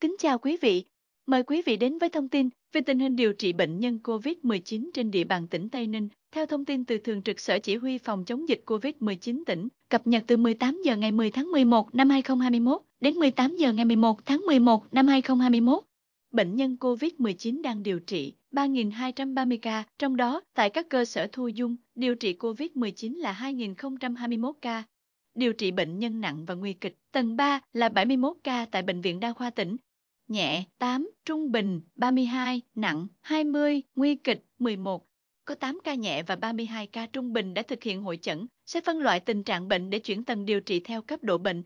Kính chào quý vị, mời quý vị đến với thông tin về tình hình điều trị bệnh nhân COVID-19 trên địa bàn tỉnh Tây Ninh. Theo thông tin từ Thường trực Sở Chỉ huy Phòng chống dịch COVID-19 tỉnh, cập nhật từ 18 giờ ngày 10 tháng 11 năm 2021 đến 18 giờ ngày 11 tháng 11 năm 2021, bệnh nhân COVID-19 đang điều trị 3.230 ca, trong đó tại các cơ sở thu dung, điều trị COVID-19 là 2.021 ca, điều trị bệnh nhân nặng và nguy kịch. Tầng 3 là 71 ca tại Bệnh viện Đa khoa tỉnh, nhẹ 8, trung bình 32, nặng 20, nguy kịch 11. Có 8 ca nhẹ và 32 ca trung bình đã thực hiện hội chẩn, sẽ phân loại tình trạng bệnh để chuyển tầng điều trị theo cấp độ bệnh.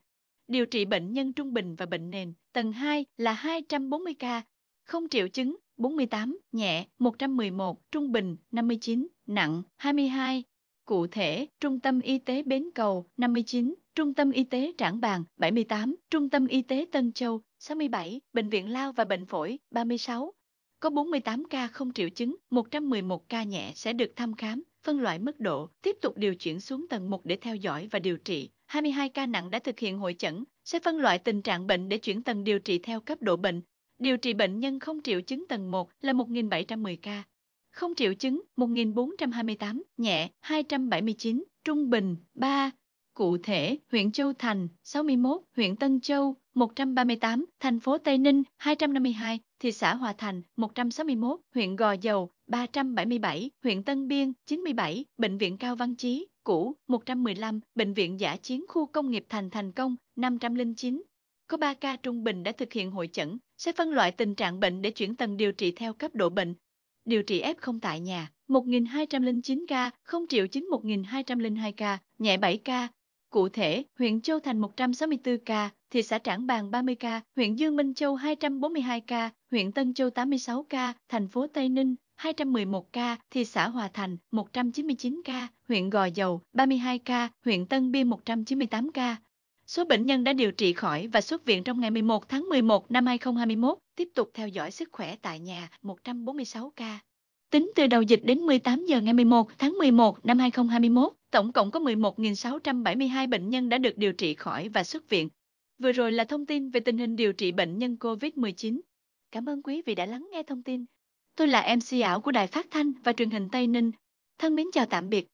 Điều trị bệnh nhân trung bình và bệnh nền, tầng 2 là 240 ca, không triệu chứng 48, nhẹ 111, trung bình 59, nặng 22. Cụ thể, Trung tâm Y tế Bến Cầu 59, Trung tâm Y tế Trảng Bàng 78, Trung tâm Y tế Tân Châu 67, bệnh viện lao và bệnh phổi, 36. Có 48 ca không triệu chứng, 111 ca nhẹ sẽ được thăm khám, phân loại mức độ, tiếp tục điều chuyển xuống tầng 1 để theo dõi và điều trị. 22 ca nặng đã thực hiện hội chẩn, sẽ phân loại tình trạng bệnh để chuyển tầng điều trị theo cấp độ bệnh. Điều trị bệnh nhân không triệu chứng tầng 1 là 1.710 ca. Không triệu chứng 1.428, nhẹ 279, trung bình 3. Cụ thể, huyện Châu Thành 61, huyện Tân Châu 138, thành phố Tây Ninh, 252, thị xã Hòa Thành, 161, huyện Gò Dầu, 377, huyện Tân Biên, 97, bệnh viện Cao Văn Chí, cũ, 115, bệnh viện giả chiến khu công nghiệp Thành Thành Công, 509. Có 3 ca trung bình đã thực hiện hội chẩn, sẽ phân loại tình trạng bệnh để chuyển tầng điều trị theo cấp độ bệnh. Điều trị F0 tại nhà, 1.209 ca, không triệu chứng 1.202 ca, nhẹ 7 ca, Cụ thể, huyện Châu Thành 164 ca, thị xã Trảng Bàng 30 ca, huyện Dương Minh Châu 242 ca, huyện Tân Châu 86 ca, thành phố Tây Ninh 211 ca, thị xã Hòa Thành 199 ca, huyện Gò Dầu 32 ca, huyện Tân Biên 198 ca. Số bệnh nhân đã điều trị khỏi và xuất viện trong ngày 11 tháng 11 năm 2021, tiếp tục theo dõi sức khỏe tại nhà 146 ca. Tính từ đầu dịch đến 18 giờ ngày 11 tháng 11 năm 2021, tổng cộng có 11.672 bệnh nhân đã được điều trị khỏi và xuất viện. Vừa rồi là thông tin về tình hình điều trị bệnh nhân COVID-19. Cảm ơn quý vị đã lắng nghe thông tin. Tôi là MC ảo của Đài Phát Thanh và Truyền hình Tây Ninh. Thân mến chào tạm biệt.